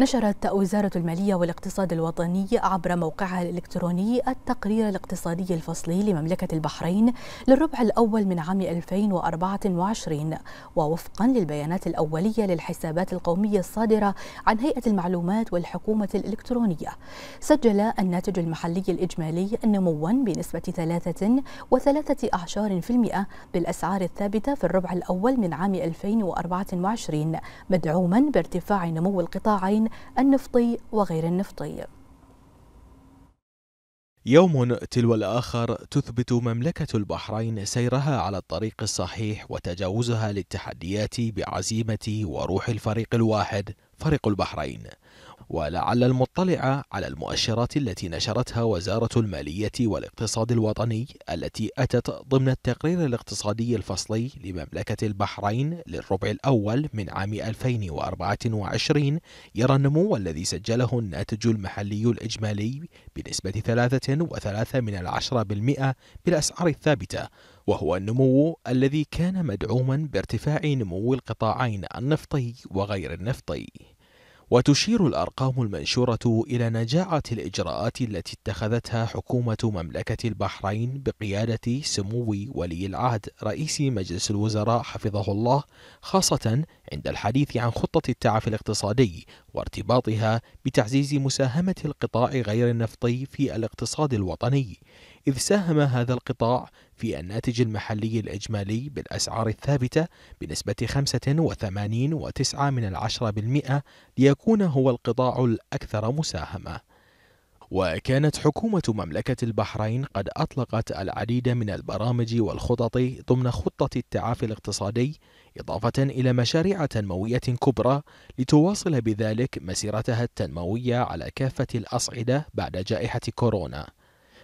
نشرت وزارة المالية والاقتصاد الوطني عبر موقعها الإلكتروني التقرير الاقتصادي الفصلي لمملكة البحرين للربع الأول من عام 2024 ووفقا للبيانات الأولية للحسابات القومية الصادرة عن هيئة المعلومات والحكومة الإلكترونية سجل الناتج المحلي الإجمالي نموا بنسبة 3.3% بالأسعار الثابتة في الربع الأول من عام 2024 مدعوما بارتفاع نمو القطاعين النفطي وغير النفطي يوم تلو الآخر تثبت مملكة البحرين سيرها على الطريق الصحيح وتجاوزها للتحديات بعزيمة وروح الفريق الواحد فريق البحرين ولعل المطلع على المؤشرات التي نشرتها وزارة المالية والاقتصاد الوطني التي أتت ضمن التقرير الاقتصادي الفصلي لمملكة البحرين للربع الأول من عام 2024 يرى النمو الذي سجله الناتج المحلي الإجمالي بنسبة 3.3 من العشرة بالمئة بالأسعار الثابتة وهو النمو الذي كان مدعوما بارتفاع نمو القطاعين النفطي وغير النفطي وتشير الأرقام المنشورة إلى نجاعة الإجراءات التي اتخذتها حكومة مملكة البحرين بقيادة سمو ولي العهد رئيس مجلس الوزراء حفظه الله خاصة عند الحديث عن خطة التعف الاقتصادي وارتباطها بتعزيز مساهمة القطاع غير النفطي في الاقتصاد الوطني، إذ ساهم هذا القطاع في الناتج المحلي الإجمالي بالأسعار الثابتة بنسبة 85.9% ليكون هو القطاع الأكثر مساهمة. وكانت حكومة مملكة البحرين قد أطلقت العديد من البرامج والخطط ضمن خطة التعافي الاقتصادي إضافة إلى مشاريع تنموية كبرى لتواصل بذلك مسيرتها التنموية على كافة الأصعدة بعد جائحة كورونا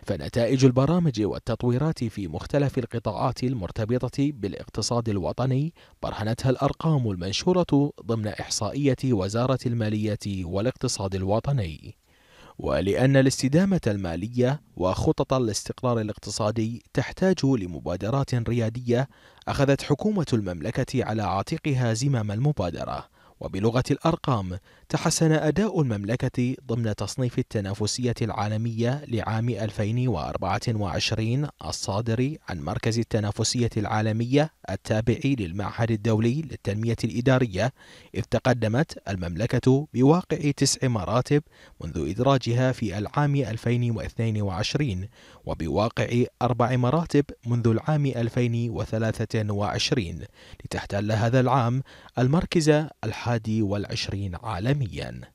فنتائج البرامج والتطويرات في مختلف القطاعات المرتبطة بالاقتصاد الوطني برهنتها الأرقام المنشورة ضمن إحصائية وزارة المالية والاقتصاد الوطني ولأن الاستدامة المالية وخطط الاستقرار الاقتصادي تحتاج لمبادرات ريادية أخذت حكومة المملكة على عاتقها زمام المبادرة وبلغة الأرقام تحسن أداء المملكة ضمن تصنيف التنافسية العالمية لعام 2024 الصادر عن مركز التنافسية العالمية التابع للمعهد الدولي للتنمية الإدارية إذ تقدمت المملكة بواقع تسع مراتب منذ إدراجها في العام 2022 وبواقع أربع مراتب منذ العام 2023 لتحتل هذا العام المركز الحالي الحادي والعشرين عالمياً